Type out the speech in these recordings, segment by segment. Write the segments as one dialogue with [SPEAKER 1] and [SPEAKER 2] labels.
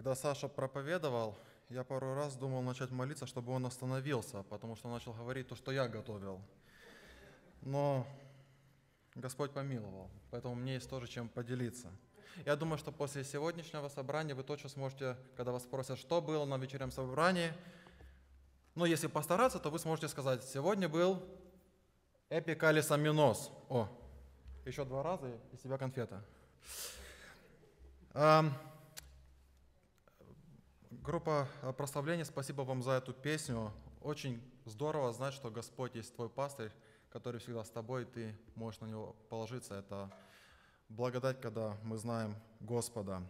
[SPEAKER 1] Когда Саша проповедовал, я пару раз думал начать молиться, чтобы он остановился, потому что начал говорить то, что я готовил. Но Господь помиловал, поэтому мне есть тоже чем поделиться. Я думаю, что после сегодняшнего собрания вы точно сможете, когда вас спросят, что было на вечернем собрании, но если постараться, то вы сможете сказать, сегодня был эпикалисаминоз. О, еще два раза и себя конфета. Группа э, прославления, спасибо вам за эту песню. Очень здорово знать, что Господь есть твой пастырь, который всегда с тобой, и ты можешь на него положиться. Это благодать, когда мы знаем Господа.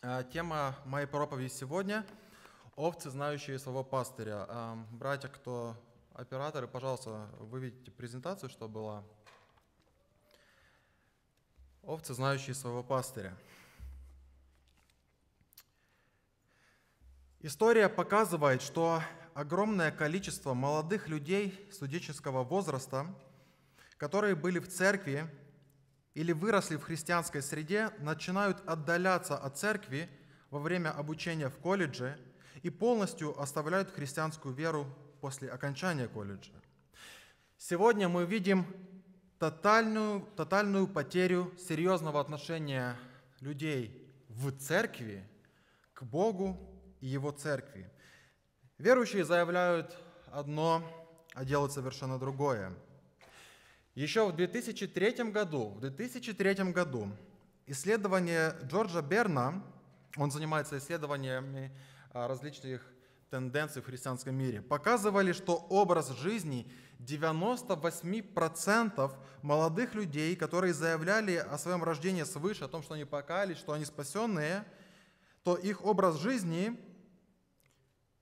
[SPEAKER 1] Э, тема моей проповеди сегодня – овцы, знающие своего пастыря. Э, братья, кто операторы, пожалуйста, выведите презентацию, что была. Овцы, знающие своего пастыря. История показывает, что огромное количество молодых людей студенческого возраста, которые были в церкви или выросли в христианской среде, начинают отдаляться от церкви во время обучения в колледже и полностью оставляют христианскую веру после окончания колледжа. Сегодня мы видим тотальную, тотальную потерю серьезного отношения людей в церкви к Богу и его церкви. Верующие заявляют одно, а делают совершенно другое. Еще в 2003 году, в 2003 году исследование Джорджа Берна, он занимается исследованиями а, различных тенденций в христианском мире, показывали, что образ жизни 98% молодых людей, которые заявляли о своем рождении свыше, о том, что они покаялись, что они спасенные, то их образ жизни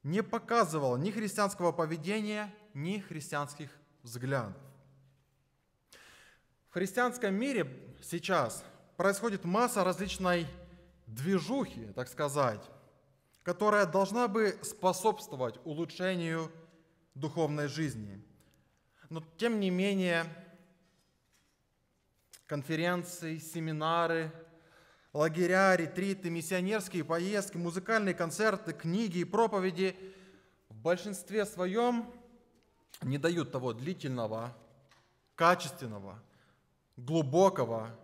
[SPEAKER 1] не показывал ни христианского поведения, ни христианских взглядов. В христианском мире сейчас происходит масса различной движухи, так сказать, которая должна бы способствовать улучшению духовной жизни. Но тем не менее конференции, семинары, лагеря, ретриты, миссионерские поездки, музыкальные концерты, книги и проповеди в большинстве своем не дают того длительного, качественного, глубокого,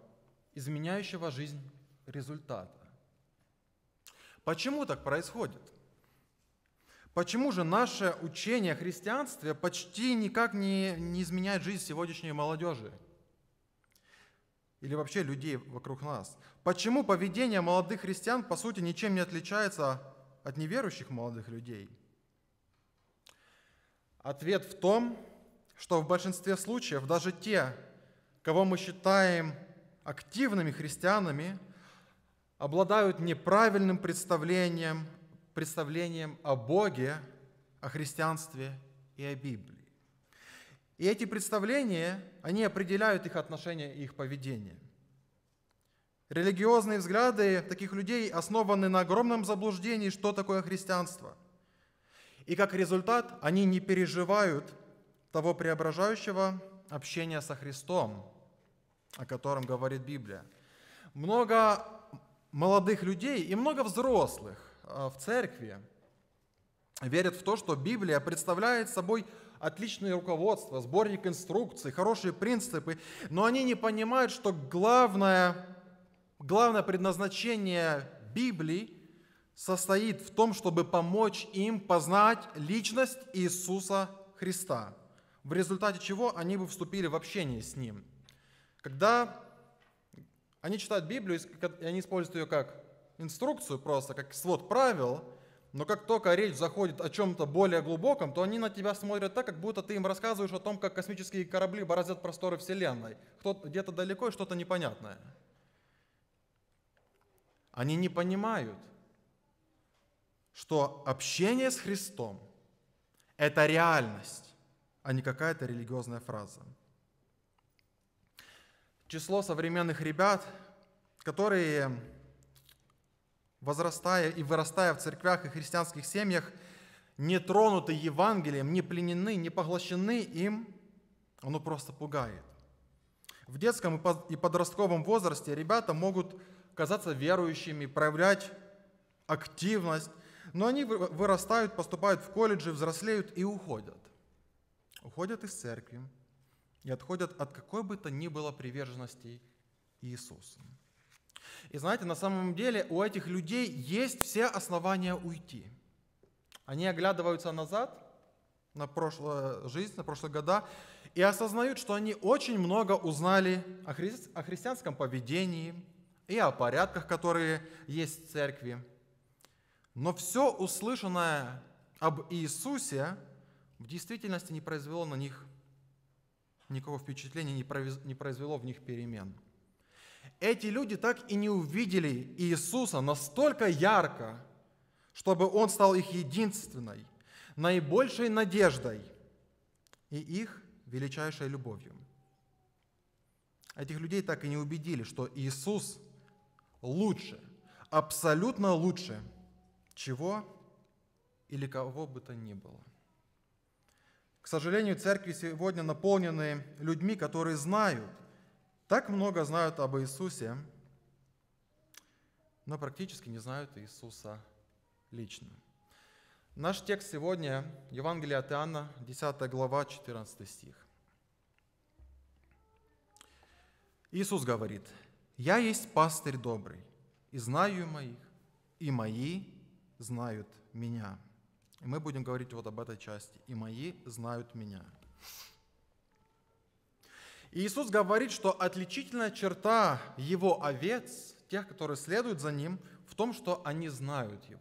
[SPEAKER 1] изменяющего жизнь результата. Почему так происходит? Почему же наше учение о христианстве почти никак не, не изменяет жизнь сегодняшней молодежи? Или вообще людей вокруг нас? Почему поведение молодых христиан, по сути, ничем не отличается от неверующих молодых людей? Ответ в том, что в большинстве случаев даже те, кого мы считаем активными христианами, обладают неправильным представлением, представлением о Боге, о христианстве и о Библии. И эти представления, они определяют их отношение и их поведение – Религиозные взгляды таких людей основаны на огромном заблуждении, что такое христианство. И как результат, они не переживают того преображающего общения со Христом, о котором говорит Библия. Много молодых людей и много взрослых э, в церкви верят в то, что Библия представляет собой отличное руководство, сборник инструкций, хорошие принципы, но они не понимают, что главное главное предназначение Библии состоит в том, чтобы помочь им познать личность Иисуса Христа, в результате чего они бы вступили в общение с Ним. Когда они читают Библию, и они используют ее как инструкцию просто, как свод правил, но как только речь заходит о чем-то более глубоком, то они на тебя смотрят так, как будто ты им рассказываешь о том, как космические корабли бороздят просторы Вселенной. Кто где-то далеко и что-то непонятное. Они не понимают, что общение с Христом – это реальность, а не какая-то религиозная фраза. Число современных ребят, которые, возрастая и вырастая в церквях и христианских семьях, не тронуты Евангелием, не пленены, не поглощены им, оно просто пугает. В детском и подростковом возрасте ребята могут казаться верующими, проявлять активность, но они вырастают, поступают в колледжи, взрослеют и уходят. Уходят из церкви и отходят от какой бы то ни было приверженности Иисусу. И знаете, на самом деле у этих людей есть все основания уйти. Они оглядываются назад на прошлую жизнь, на прошлые года, и осознают, что они очень много узнали о, о христианском поведении, и о порядках, которые есть в церкви. Но все услышанное об Иисусе в действительности не произвело на них никакого впечатления, не произвело в них перемен. Эти люди так и не увидели Иисуса настолько ярко, чтобы Он стал их единственной, наибольшей надеждой и их величайшей любовью. Этих людей так и не убедили, что Иисус – лучше, абсолютно лучше, чего или кого бы то ни было. К сожалению, церкви сегодня наполнены людьми, которые знают, так много знают об Иисусе, но практически не знают Иисуса лично. Наш текст сегодня – Евангелие от Иоанна, 10 глава, 14 стих. Иисус говорит – я есть пастырь добрый, и знаю моих, и мои знают меня. И мы будем говорить вот об этой части. И мои знают меня. И Иисус говорит, что отличительная черта его овец, тех, которые следуют за ним, в том, что они знают его.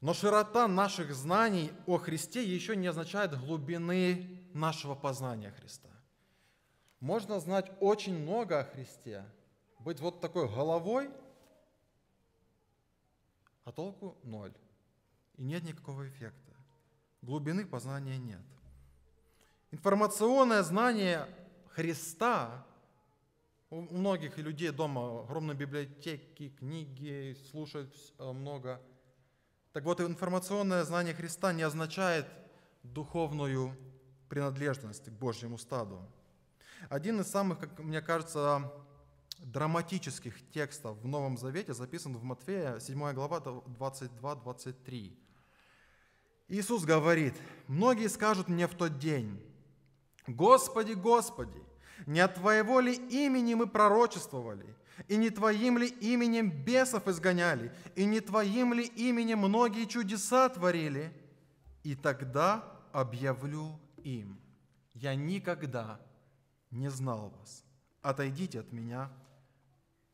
[SPEAKER 1] Но широта наших знаний о Христе еще не означает глубины нашего познания Христа. Можно знать очень много о Христе, быть вот такой головой, а толку ноль. И нет никакого эффекта. Глубины познания нет. Информационное знание Христа у многих людей дома огромные библиотеки, книги, слушают э, много. Так вот, информационное знание Христа не означает духовную принадлежность к Божьему стаду. Один из самых, как мне кажется, драматических текстов в Новом Завете записан в Матфея, 7 глава, 22-23. Иисус говорит, «Многие скажут мне в тот день, «Господи, Господи, не от Твоего ли имени мы пророчествовали, и не Твоим ли именем бесов изгоняли, и не Твоим ли именем многие чудеса творили? И тогда объявлю им, я никогда не знал вас. Отойдите от меня,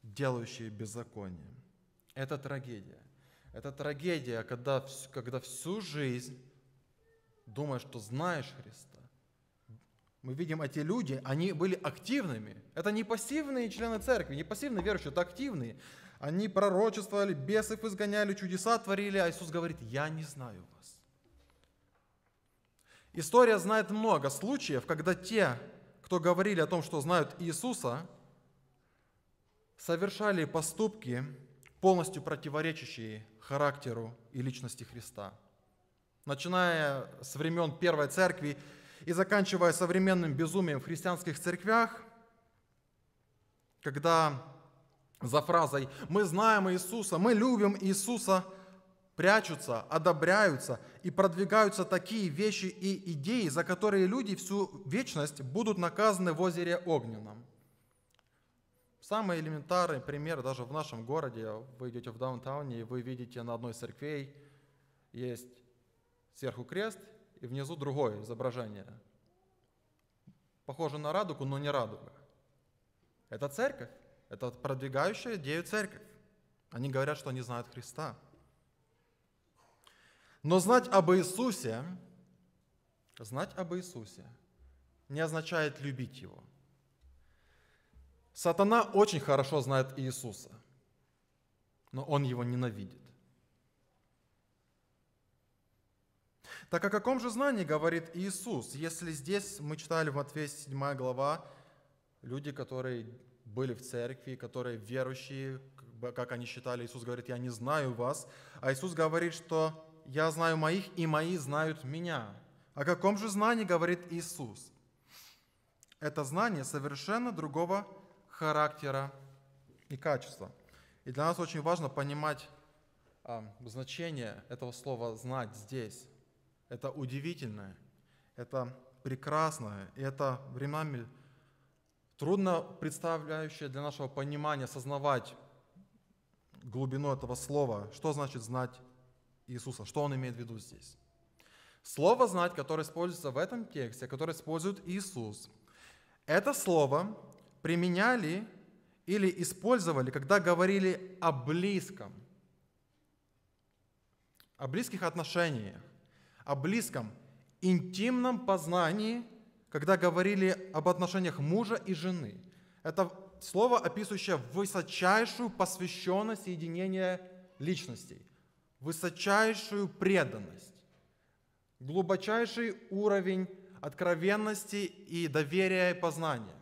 [SPEAKER 1] делающие беззаконие. Это трагедия. Это трагедия, когда, когда всю жизнь думаешь, что знаешь Христа. Мы видим, эти люди, они были активными. Это не пассивные члены церкви, не пассивные верующие, это активные. Они пророчествовали, бесов изгоняли, чудеса творили, а Иисус говорит, я не знаю вас. История знает много случаев, когда те, кто говорили о том, что знают Иисуса, совершали поступки, полностью противоречащие характеру и личности Христа. Начиная с времен Первой Церкви и заканчивая современным безумием в христианских церквях, когда за фразой «Мы знаем Иисуса, мы любим Иисуса», прячутся, одобряются и продвигаются такие вещи и идеи, за которые люди всю вечность будут наказаны в озере Огненном. Самый элементарный пример, даже в нашем городе, вы идете в даунтауне, и вы видите на одной церквей есть сверху крест, и внизу другое изображение. Похоже на радугу, но не радуга. Это церковь, это продвигающая идею церковь. Они говорят, что они знают Христа – но знать об Иисусе, знать об Иисусе не означает любить Его. Сатана очень хорошо знает Иисуса, но он его ненавидит. Так о каком же знании говорит Иисус, если здесь мы читали в Матфея 7 глава, люди, которые были в церкви, которые верующие, как они считали, Иисус говорит, я не знаю вас, а Иисус говорит, что я знаю моих, и мои знают меня. О каком же знании говорит Иисус? Это знание совершенно другого характера и качества. И для нас очень важно понимать а, значение этого слова «знать» здесь. Это удивительное, это прекрасное, и это временами трудно представляющее для нашего понимания, осознавать глубину этого слова, что значит знать Иисуса. Что он имеет в виду здесь? Слово «знать», которое используется в этом тексте, которое использует Иисус, это слово применяли или использовали, когда говорили о близком, о близких отношениях, о близком, интимном познании, когда говорили об отношениях мужа и жены. Это слово, описывающее высочайшую посвященность единения личностей – высочайшую преданность, глубочайший уровень откровенности и доверия и познания.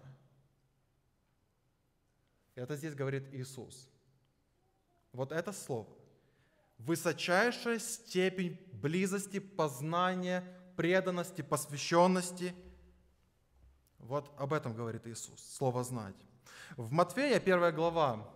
[SPEAKER 1] Это здесь говорит Иисус. Вот это слово. Высочайшая степень близости, познания, преданности, посвященности. Вот об этом говорит Иисус, слово «знать». В Матфея 1 глава,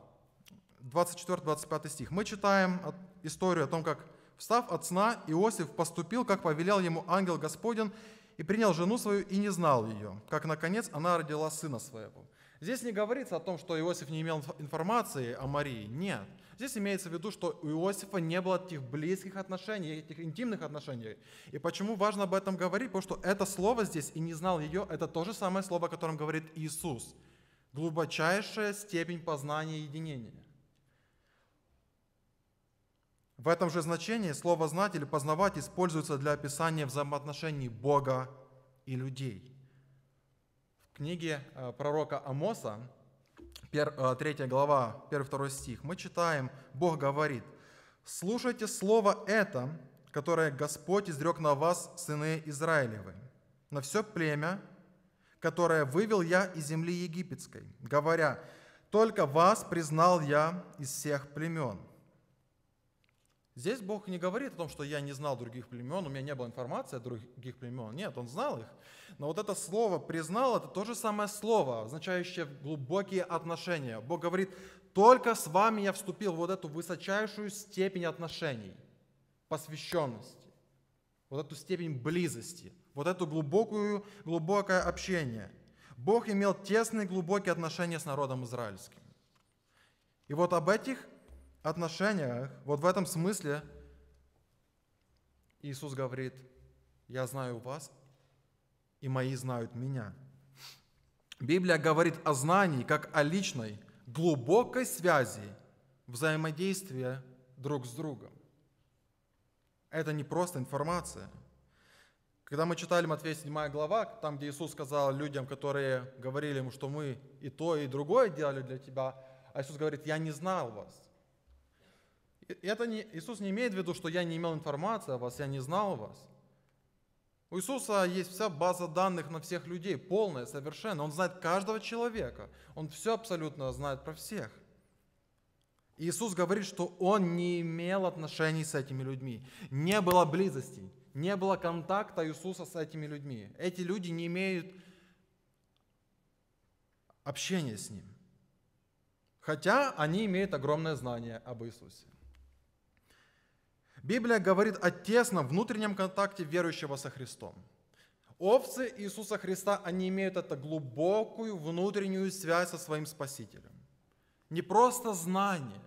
[SPEAKER 1] 24-25 стих, мы читаем историю о том, как, встав от сна, Иосиф поступил, как повелел ему ангел Господен, и принял жену свою и не знал ее, как, наконец, она родила сына своего. Здесь не говорится о том, что Иосиф не имел информации о Марии. Нет. Здесь имеется в виду, что у Иосифа не было этих близких отношений, этих интимных отношений. И почему важно об этом говорить? Потому что это слово здесь «и не знал ее» — это то же самое слово, о котором говорит Иисус. Глубочайшая степень познания и единения. В этом же значении слово «знать» или «познавать» используется для описания взаимоотношений Бога и людей. В книге э, пророка Амоса, 3 э, глава, 1-2 стих, мы читаем, Бог говорит, «Слушайте слово это, которое Господь изрек на вас, сыны Израилевы, на все племя, которое вывел я из земли египетской, говоря, только вас признал я из всех племен, Здесь Бог не говорит о том, что я не знал других племен, у меня не было информации о других племен. Нет, он знал их. Но вот это слово «признал» — это то же самое слово, означающее глубокие отношения. Бог говорит, только с вами я вступил в вот эту высочайшую степень отношений, посвященности, вот эту степень близости, вот эту глубокую, глубокое общение. Бог имел тесные, глубокие отношения с народом израильским. И вот об этих отношениях, вот в этом смысле Иисус говорит, я знаю вас, и мои знают меня. Библия говорит о знании как о личной, глубокой связи взаимодействия друг с другом. Это не просто информация. Когда мы читали Матфея 7 глава, там, где Иисус сказал людям, которые говорили ему, что мы и то, и другое делали для тебя, а Иисус говорит, я не знал вас это не, Иисус не имеет в виду, что я не имел информации о вас, я не знал вас. У Иисуса есть вся база данных на всех людей, полная, совершенно. Он знает каждого человека. Он все абсолютно знает про всех. И Иисус говорит, что Он не имел отношений с этими людьми. Не было близости, не было контакта Иисуса с этими людьми. Эти люди не имеют общения с Ним. Хотя они имеют огромное знание об Иисусе. Библия говорит о тесном внутреннем контакте верующего со Христом. Овцы Иисуса Христа, они имеют эту глубокую внутреннюю связь со своим Спасителем. Не просто знание,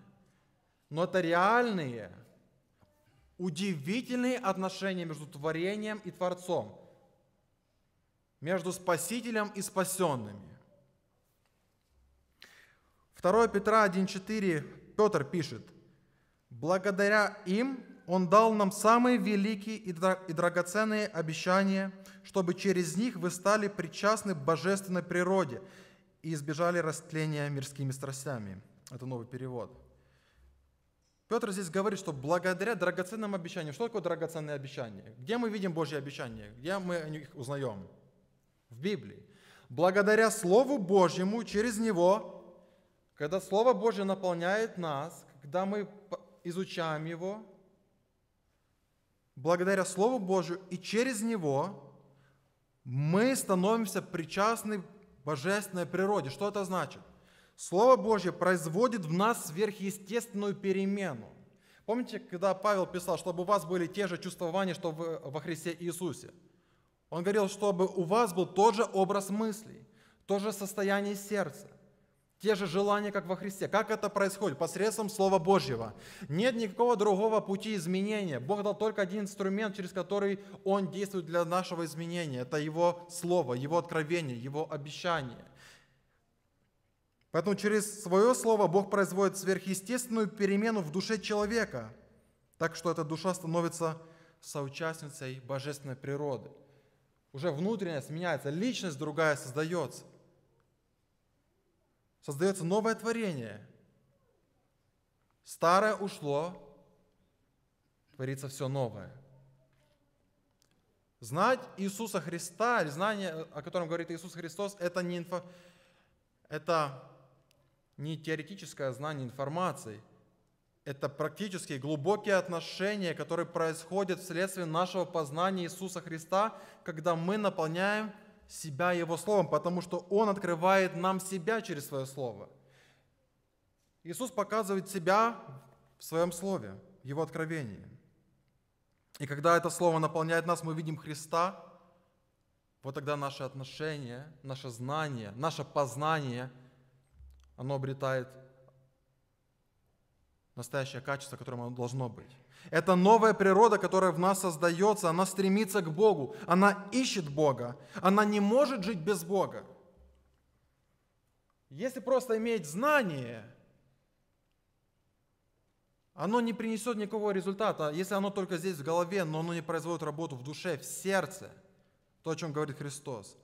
[SPEAKER 1] но это реальные, удивительные отношения между творением и Творцом, между Спасителем и спасенными. 2 Петра 1.4 Петр пишет, «Благодаря им он дал нам самые великие и драгоценные обещания, чтобы через них вы стали причастны божественной природе и избежали растления мирскими страстями. Это новый перевод. Петр здесь говорит, что благодаря драгоценным обещаниям, что такое драгоценные обещания? Где мы видим Божьи обещания? Где мы о них узнаем? В Библии. Благодаря Слову Божьему, через Него, когда Слово Божье наполняет нас, когда мы изучаем его, благодаря Слову Божию, и через него мы становимся причастны божественной природе. Что это значит? Слово Божье производит в нас сверхъестественную перемену. Помните, когда Павел писал, чтобы у вас были те же чувствования, что во Христе Иисусе? Он говорил, чтобы у вас был тот же образ мыслей, то же состояние сердца, те же желания, как во Христе. Как это происходит? Посредством Слова Божьего. Нет никакого другого пути изменения. Бог дал только один инструмент, через который Он действует для нашего изменения. Это Его Слово, Его откровение, Его обещание. Поэтому через свое Слово Бог производит сверхъестественную перемену в душе человека, так что эта душа становится соучастницей божественной природы. Уже внутренность меняется, личность другая создается создается новое творение. Старое ушло, творится все новое. Знать Иисуса Христа, или знание, о котором говорит Иисус Христос, это не, инфо, это не теоретическое знание информации, это практически глубокие отношения, которые происходят вследствие нашего познания Иисуса Христа, когда мы наполняем себя Его Словом, потому что Он открывает нам себя через Свое Слово. Иисус показывает себя в Своем Слове, в Его откровении. И когда это Слово наполняет нас, мы видим Христа, вот тогда наше отношение, наше знание, наше познание, оно обретает настоящее качество, которым оно должно быть. Это новая природа, которая в нас создается, она стремится к Богу, она ищет Бога, она не может жить без Бога. Если просто иметь знание, оно не принесет никакого результата, если оно только здесь в голове, но оно не производит работу в душе, в сердце, то, о чем говорит Христос.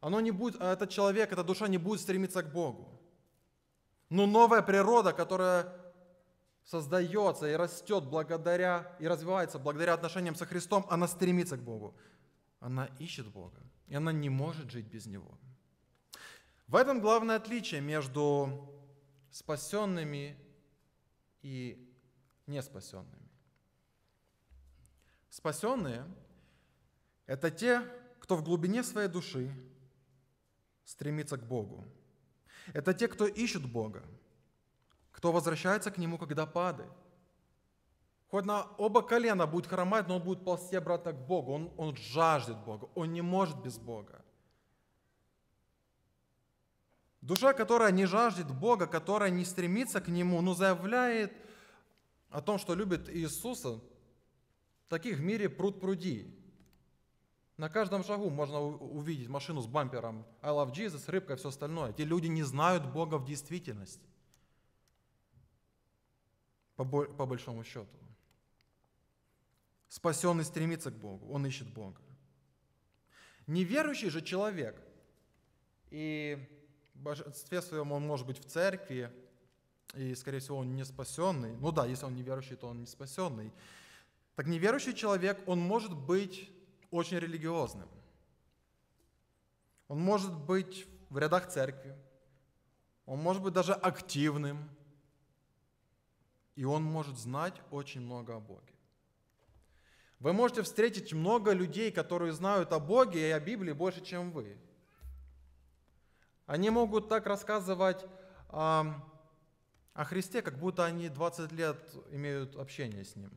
[SPEAKER 1] Оно не будет, а этот человек, эта душа не будет стремиться к Богу. Но новая природа, которая создается и растет благодаря, и развивается благодаря отношениям со Христом, она стремится к Богу. Она ищет Бога, и она не может жить без Него. В этом главное отличие между спасенными и неспасенными. Спасенные – это те, кто в глубине своей души стремится к Богу. Это те, кто ищет Бога, кто возвращается к нему, когда падает. Хоть на оба колена будет хромать, но он будет ползти обратно к Богу. Он, он жаждет Бога, он не может без Бога. Душа, которая не жаждет Бога, которая не стремится к Нему, но заявляет о том, что любит Иисуса, таких в мире пруд пруди. На каждом шагу можно увидеть машину с бампером «I love Jesus», рыбка и все остальное. Эти люди не знают Бога в действительности по, по большому счету. Спасенный стремится к Богу, он ищет Бога. Неверующий же человек, и в большинстве своем он может быть в церкви, и, скорее всего, он не спасенный. Ну да, если он неверующий, то он не спасенный. Так неверующий человек, он может быть очень религиозным. Он может быть в рядах церкви. Он может быть даже активным и он может знать очень много о Боге. Вы можете встретить много людей, которые знают о Боге и о Библии больше, чем вы. Они могут так рассказывать о, о Христе, как будто они 20 лет имеют общение с Ним.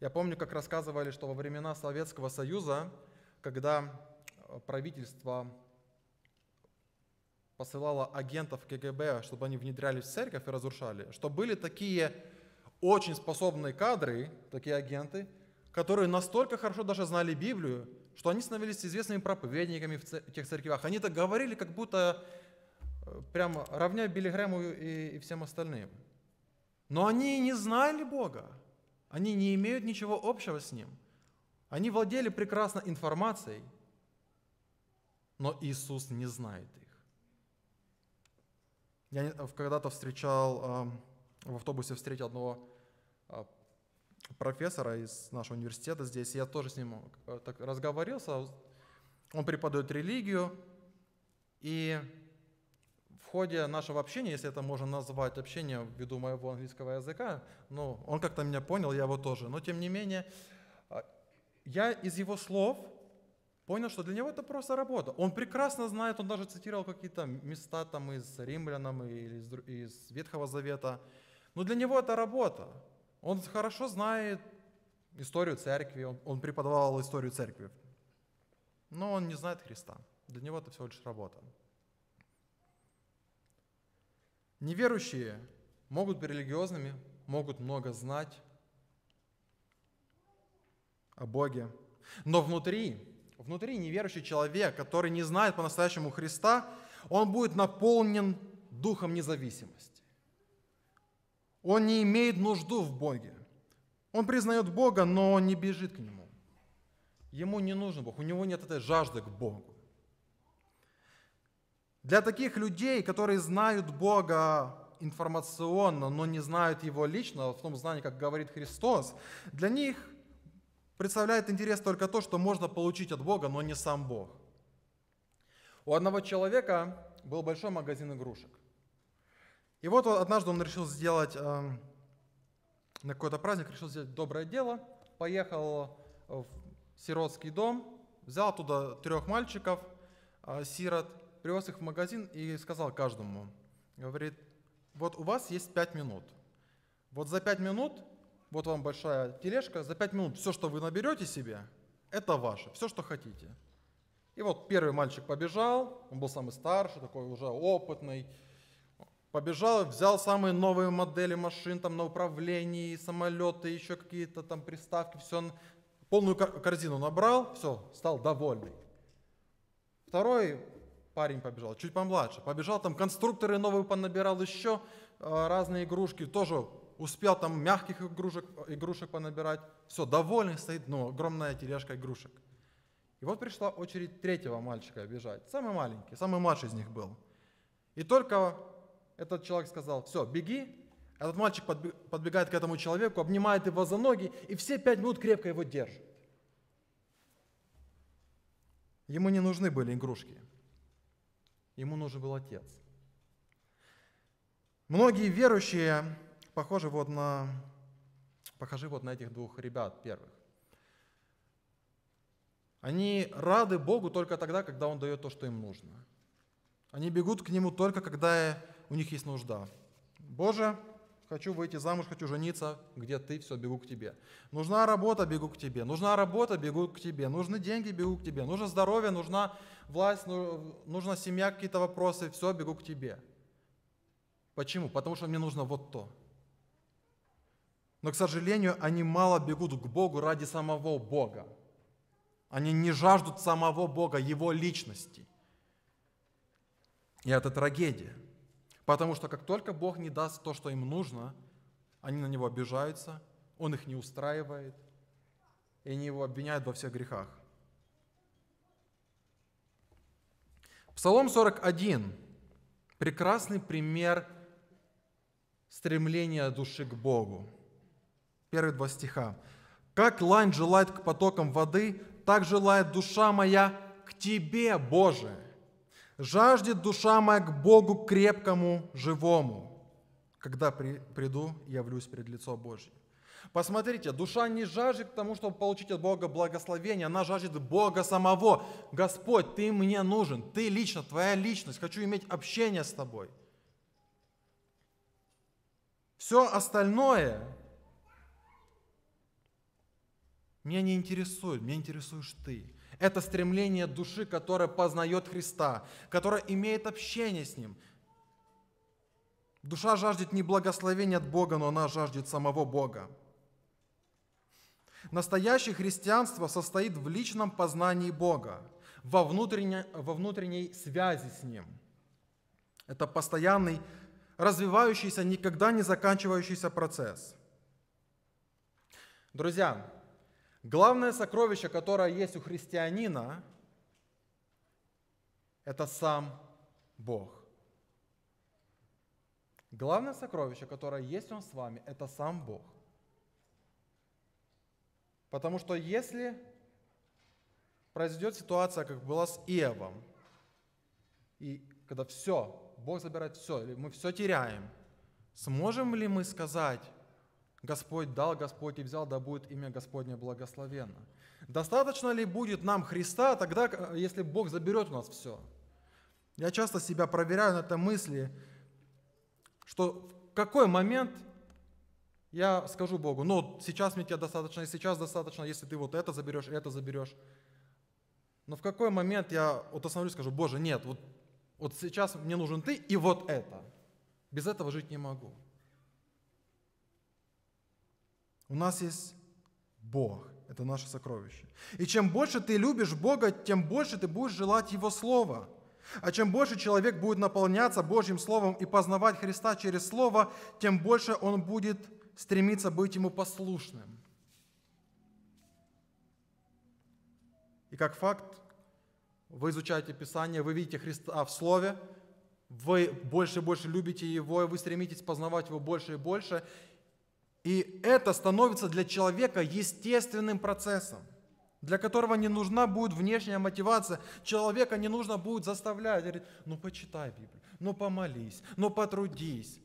[SPEAKER 1] Я помню, как рассказывали, что во времена Советского Союза, когда э, правительство посылало агентов КГБ, чтобы они внедрялись в церковь и разрушали, что были такие очень способные кадры, такие агенты, которые настолько хорошо даже знали Библию, что они становились известными проповедниками в тех церквях. Они так говорили, как будто э, прямо равня Билли Грэму и, и всем остальным. Но они не знали Бога. Они не имеют ничего общего с Ним. Они владели прекрасно информацией, но Иисус не знает их. Я э, когда-то встречал, э, в автобусе встретил одного а, профессора из нашего университета здесь, я тоже с ним э, так разговаривался. он преподает религию, и в ходе нашего общения, если это можно назвать общение ввиду моего английского языка, ну, он как-то меня понял, я его тоже, но тем не менее, а, я из его слов понял, что для него это просто работа. Он прекрасно знает, он даже цитировал какие-то места там из Римлянам или из Ветхого Завета. Но для него это работа. Он хорошо знает историю церкви, он, он преподавал историю церкви, но он не знает Христа. Для него это всего лишь работа. Неверующие могут быть религиозными, могут много знать о Боге, но внутри, внутри неверующий человек, который не знает по-настоящему Христа, он будет наполнен духом независимости. Он не имеет нужду в Боге. Он признает Бога, но он не бежит к Нему. Ему не нужен Бог, у него нет этой жажды к Богу. Для таких людей, которые знают Бога информационно, но не знают Его лично, в том знании, как говорит Христос, для них представляет интерес только то, что можно получить от Бога, но не сам Бог. У одного человека был большой магазин игрушек. И вот однажды он решил сделать, э, на какой-то праздник решил сделать доброе дело, поехал э, в сиротский дом, взял туда трех мальчиков, э, сирот, привез их в магазин и сказал каждому, говорит, вот у вас есть пять минут. Вот за пять минут, вот вам большая тележка, за пять минут все, что вы наберете себе, это ваше, все, что хотите. И вот первый мальчик побежал, он был самый старший, такой уже опытный, Побежал, взял самые новые модели машин там на управлении, самолеты, еще какие-то там приставки, все, полную корзину набрал, все, стал довольный. Второй парень побежал, чуть помладше, побежал там конструкторы новые понабирал еще, э, разные игрушки, тоже успел там мягких игрушек, игрушек понабирать, все, довольный стоит, ну, огромная тележка игрушек. И вот пришла очередь третьего мальчика бежать, самый маленький, самый младший из них был. И только этот человек сказал, все, беги. Этот мальчик подбегает к этому человеку, обнимает его за ноги, и все пять минут крепко его держит. Ему не нужны были игрушки. Ему нужен был отец. Многие верующие похожи вот на, похожи вот на этих двух ребят первых. Они рады Богу только тогда, когда Он дает то, что им нужно. Они бегут к Нему только когда у них есть нужда. Боже, хочу выйти замуж, хочу жениться, где ты, все, бегу к тебе. Нужна работа, бегу к тебе. Нужна работа, бегу к тебе. Нужны деньги, бегу к тебе. Нужно здоровье, нужна власть, ну, нужна семья, какие-то вопросы, все, бегу к тебе. Почему? Потому что мне нужно вот то. Но, к сожалению, они мало бегут к Богу ради самого Бога. Они не жаждут самого Бога, Его личности. И это трагедия. Потому что как только Бог не даст то, что им нужно, они на Него обижаются, Он их не устраивает, и они Его обвиняют во всех грехах. Псалом 41 – прекрасный пример стремления души к Богу. Первые два стиха. «Как лань желает к потокам воды, так желает душа моя к Тебе, Боже». Жаждет душа моя к Богу крепкому, живому, когда при, приду, явлюсь пред лицо Божье. Посмотрите, душа не жаждет к тому, чтобы получить от Бога благословение, она жаждет Бога самого. Господь, Ты мне нужен, Ты лично, Твоя личность, хочу иметь общение с Тобой. Все остальное меня не интересует, меня интересуешь Ты. Это стремление души, которая познает Христа, которая имеет общение с Ним. Душа жаждет не благословения от Бога, но она жаждет самого Бога. Настоящее христианство состоит в личном познании Бога, во внутренней, во внутренней связи с Ним. Это постоянный, развивающийся, никогда не заканчивающийся процесс. Друзья, Главное сокровище, которое есть у христианина, это сам Бог. Главное сокровище, которое есть у нас с вами, это сам Бог. Потому что если произойдет ситуация, как была с Иовом, и когда все, Бог забирает все, или мы все теряем, сможем ли мы сказать, Господь дал, Господь и взял, да будет имя Господне благословенно. Достаточно ли будет нам Христа тогда, э, если Бог заберет у нас все? Я часто себя проверяю на этой мысли, что в какой момент я скажу Богу, ну, сейчас мне тебя достаточно, и сейчас достаточно, если ты вот это заберешь, это заберешь. Но в какой момент я вот остановлюсь и скажу, Боже, нет, вот, вот сейчас мне нужен ты и вот это. Без этого жить не могу. У нас есть Бог. Это наше сокровище. И чем больше ты любишь Бога, тем больше ты будешь желать Его Слова. А чем больше человек будет наполняться Божьим Словом и познавать Христа через Слово, тем больше он будет стремиться быть Ему послушным. И как факт, вы изучаете Писание, вы видите Христа в Слове, вы больше и больше любите Его, и вы стремитесь познавать Его больше и больше, и это становится для человека естественным процессом, для которого не нужна будет внешняя мотивация. Человека не нужно будет заставлять, говорит, ну почитай Библию, ну помолись, ну потрудись.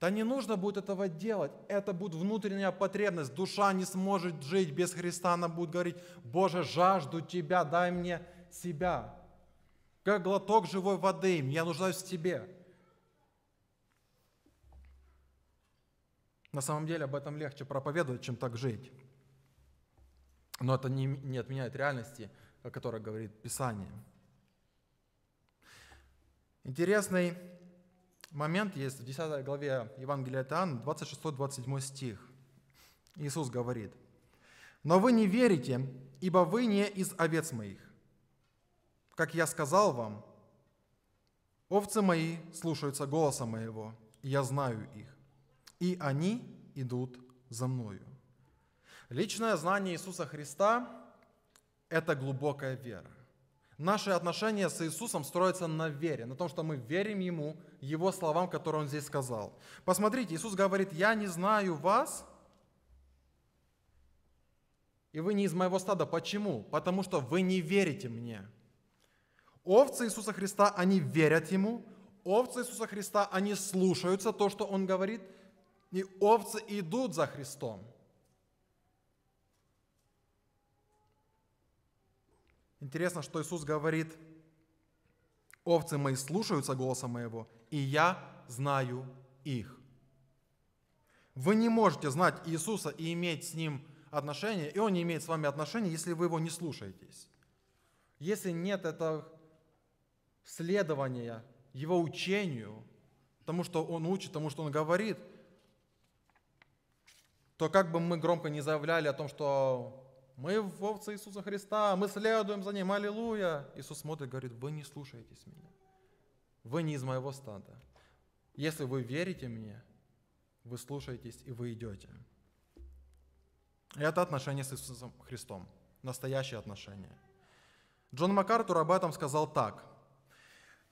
[SPEAKER 1] Да не нужно будет этого делать. Это будет внутренняя потребность. Душа не сможет жить без Христа. Она будет говорить, Боже, жажду Тебя, дай мне себя. Как глоток живой воды, я нуждаюсь в Тебе. На самом деле об этом легче проповедовать, чем так жить. Но это не, не отменяет реальности, о которой говорит Писание. Интересный момент есть в 10 главе Евангелия от Иоанна, 26-27 стих. Иисус говорит, «Но вы не верите, ибо вы не из овец моих. Как я сказал вам, овцы мои слушаются голоса моего, и я знаю их и они идут за мною. Личное знание Иисуса Христа – это глубокая вера. Наши отношения с Иисусом строятся на вере, на том, что мы верим Ему, Его словам, которые Он здесь сказал. Посмотрите, Иисус говорит, «Я не знаю вас, и вы не из моего стада». Почему? Потому что вы не верите мне. Овцы Иисуса Христа, они верят Ему, овцы Иисуса Христа, они слушаются то, что Он говорит – и овцы идут за Христом. Интересно, что Иисус говорит, овцы мои слушаются голоса моего, и я знаю их. Вы не можете знать Иисуса и иметь с Ним отношения, и Он не имеет с вами отношения, если вы Его не слушаетесь. Если нет этого следования Его учению, тому, что Он учит, тому, что Он говорит – то как бы мы громко не заявляли о том, что мы в овце Иисуса Христа, мы следуем за Ним, аллилуйя. Иисус смотрит и говорит, вы не слушаетесь меня, вы не из моего стада. Если вы верите мне, вы слушаетесь и вы идете. это отношение с Иисусом Христом, настоящее отношение. Джон МакАртур об этом сказал так.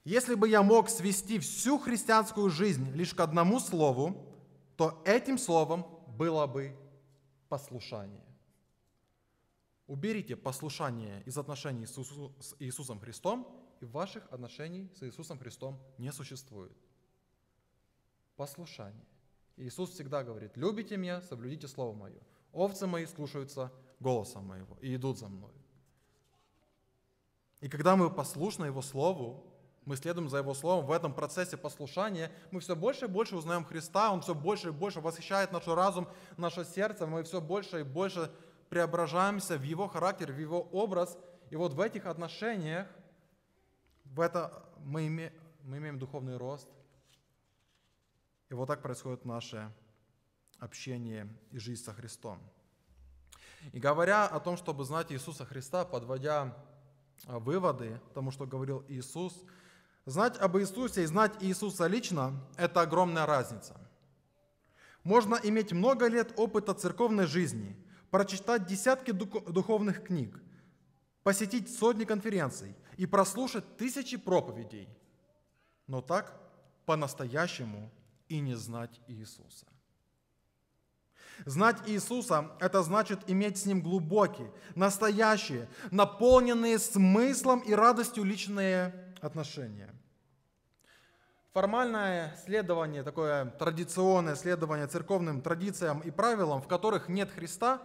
[SPEAKER 1] «Если бы я мог свести всю христианскую жизнь лишь к одному слову, то этим словом было бы послушание. Уберите послушание из отношений с Иисусом Христом, и ваших отношений с Иисусом Христом не существует. Послушание. Иисус всегда говорит, любите меня, соблюдите Слово Мое. Овцы мои слушаются голоса моего и идут за мной. И когда мы послушны Его Слову, мы следуем за Его Словом. В этом процессе послушания мы все больше и больше узнаем Христа, Он все больше и больше восхищает наш разум, наше сердце, мы все больше и больше преображаемся в Его характер, в Его образ. И вот в этих отношениях в это мы, име, мы имеем духовный рост. И вот так происходит наше общение и жизнь со Христом. И говоря о том, чтобы знать Иисуса Христа, подводя а, выводы тому, что говорил Иисус – Знать об Иисусе и знать Иисуса лично – это огромная разница. Можно иметь много лет опыта церковной жизни, прочитать десятки духовных книг, посетить сотни конференций и прослушать тысячи проповедей, но так по-настоящему и не знать Иисуса. Знать Иисуса – это значит иметь с Ним глубокие, настоящие, наполненные смыслом и радостью личные отношения. Формальное следование, такое традиционное следование церковным традициям и правилам, в которых нет Христа,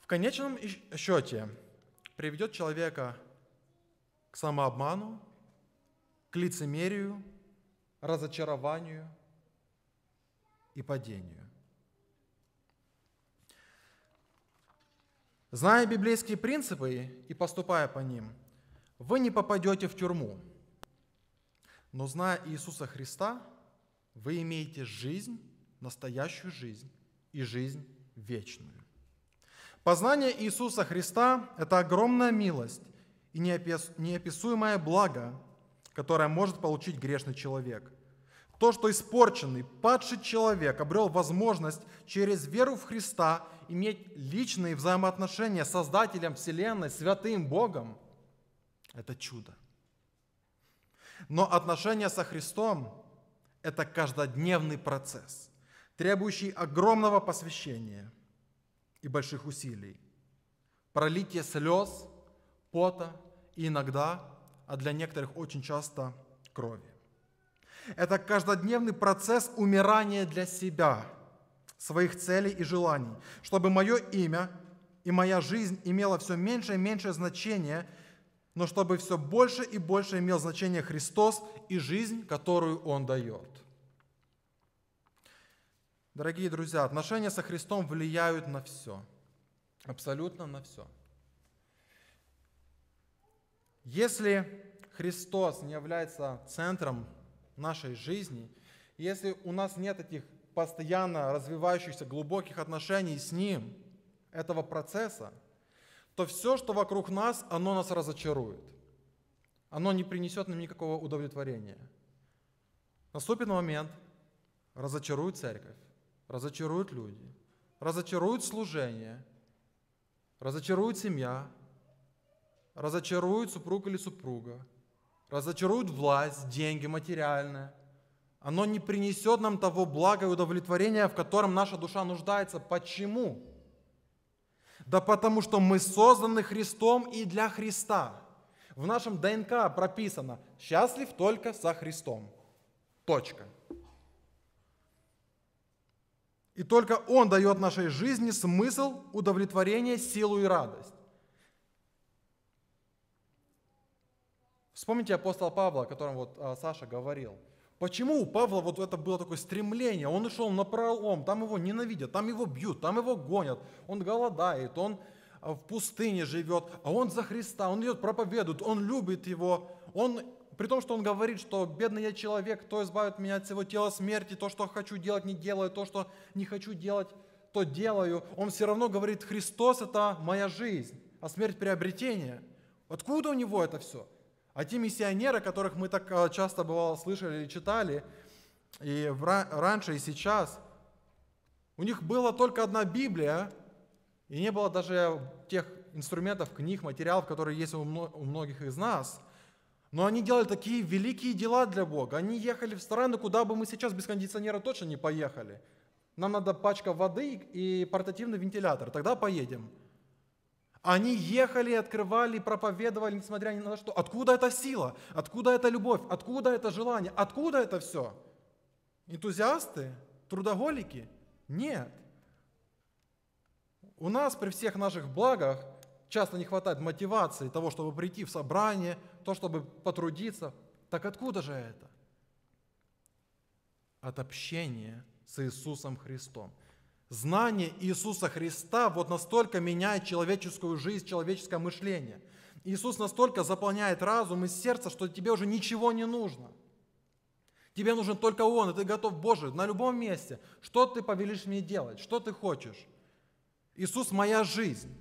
[SPEAKER 1] в конечном счете приведет человека к самообману, к лицемерию, разочарованию и падению. Зная библейские принципы и поступая по ним, вы не попадете в тюрьму. Но зная Иисуса Христа, вы имеете жизнь, настоящую жизнь и жизнь вечную. Познание Иисуса Христа – это огромная милость и неописуемое благо, которое может получить грешный человек. То, что испорченный, падший человек обрел возможность через веру в Христа иметь личные взаимоотношения с Создателем Вселенной, святым Богом – это чудо. Но отношения со Христом – это каждодневный процесс, требующий огромного посвящения и больших усилий, пролитие слез, пота и иногда, а для некоторых очень часто, крови. Это каждодневный процесс умирания для себя, своих целей и желаний, чтобы мое имя и моя жизнь имела все меньше и меньшее значение – но чтобы все больше и больше имел значение Христос и жизнь, которую Он дает. Дорогие друзья, отношения со Христом влияют на все, абсолютно на все. Если Христос не является центром нашей жизни, если у нас нет этих постоянно развивающихся глубоких отношений с Ним, этого процесса – что все, что вокруг нас, оно нас разочарует. Оно не принесет нам никакого удовлетворения. Наступит момент, разочарует церковь, разочаруют люди, разочарует служение, разочарует семья, разочарует супруг или супруга, разочарует власть, деньги материальные. Оно не принесет нам того блага и удовлетворения, в котором наша душа нуждается. Почему? Почему? Да потому что мы созданы Христом и для Христа. В нашем ДНК прописано «счастлив только со Христом». Точка. И только Он дает нашей жизни смысл, удовлетворение, силу и радость. Вспомните апостола Павла, о котором вот а, Саша говорил – Почему у Павла вот это было такое стремление? Он ушел на пролом, там его ненавидят, там его бьют, там его гонят, он голодает, он а, в пустыне живет, а он за Христа, он идет, проповедует, он любит его, он при том, что он говорит, что бедный я человек, кто избавит меня от всего тела смерти, то, что хочу делать, не делаю, то, что не хочу делать, то делаю. Он все равно говорит, Христос – это моя жизнь, а смерть – приобретение. Откуда у него это все? А те миссионеры, которых мы так э, часто бывало слышали и читали, и раньше, и сейчас, у них была только одна Библия, и не было даже тех инструментов, книг, материалов, которые есть у многих из нас. Но они делали такие великие дела для Бога. Они ехали в страны, куда бы мы сейчас без кондиционера точно не поехали. Нам надо пачка воды и портативный вентилятор, тогда поедем. Они ехали, открывали, проповедовали, несмотря ни на что. Откуда эта сила? Откуда эта любовь? Откуда это желание? Откуда это все? Энтузиасты? Трудоголики? Нет. У нас при всех наших благах часто не хватает мотивации того, чтобы прийти в собрание, то, чтобы потрудиться. Так откуда же это? От общения с Иисусом Христом. Знание Иисуса Христа вот настолько меняет человеческую жизнь, человеческое мышление. Иисус настолько заполняет разум и сердце, что тебе уже ничего не нужно. Тебе нужен только Он, и ты готов, Боже, на любом месте. Что ты повелишь мне делать? Что ты хочешь? Иисус – моя жизнь.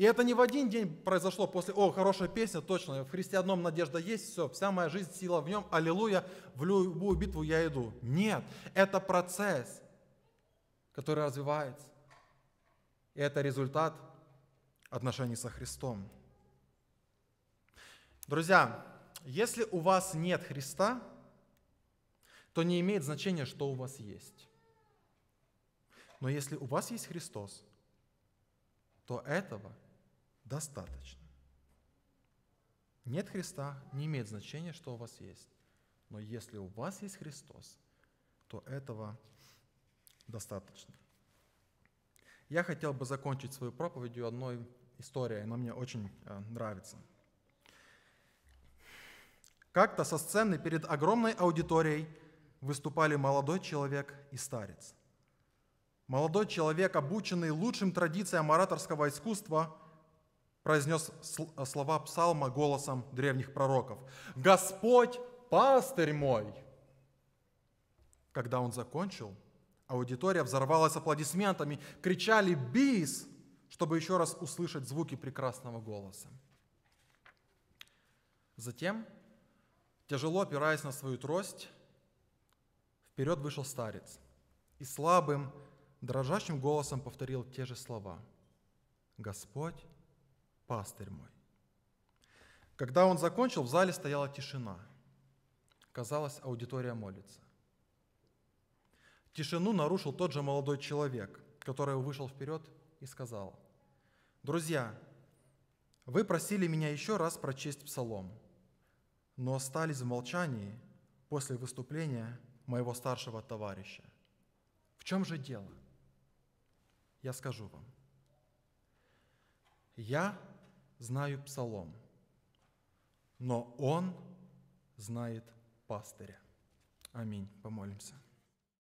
[SPEAKER 1] И это не в один день произошло после, о, хорошая песня, точно, в Христе одном надежда есть, все, вся моя жизнь, сила в нем, аллилуйя, в любую битву я иду. Нет, это процесс, который развивается. И это результат отношений со Христом. Друзья, если у вас нет Христа, то не имеет значения, что у вас есть. Но если у вас есть Христос, то этого достаточно. Нет Христа, не имеет значения, что у вас есть. Но если у вас есть Христос, то этого достаточно. Я хотел бы закончить свою проповедь одной историей, она мне очень э, нравится. Как-то со сцены перед огромной аудиторией выступали молодой человек и старец. Молодой человек, обученный лучшим традициям ораторского искусства – произнес э, слова псалма голосом древних пророков. «Господь, пастырь мой!» Когда он закончил, аудитория взорвалась аплодисментами, кричали «Бис!», чтобы еще раз услышать звуки прекрасного голоса. Затем, тяжело опираясь на свою трость, вперед вышел старец и слабым, дрожащим голосом повторил те же слова. «Господь, пастырь мой. Когда он закончил, в зале стояла тишина. Казалось, аудитория молится. Тишину нарушил тот же молодой человек, который вышел вперед и сказал, «Друзья, вы просили меня еще раз прочесть псалом, но остались в молчании после выступления моего старшего товарища. В чем же дело? Я скажу вам. Я знаю псалом, но он знает пастыря. Аминь. Помолимся.